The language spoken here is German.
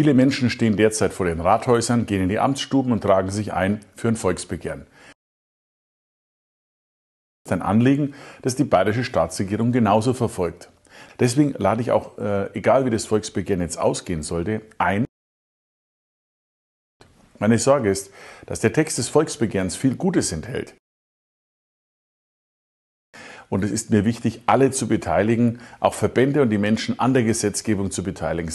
Viele Menschen stehen derzeit vor den Rathäusern, gehen in die Amtsstuben und tragen sich ein für ein Volksbegehren. Das ist ein Anliegen, das die bayerische Staatsregierung genauso verfolgt. Deswegen lade ich auch, äh, egal wie das Volksbegehren jetzt ausgehen sollte, ein. Meine Sorge ist, dass der Text des Volksbegehrens viel Gutes enthält. Und es ist mir wichtig, alle zu beteiligen, auch Verbände und die Menschen an der Gesetzgebung zu beteiligen.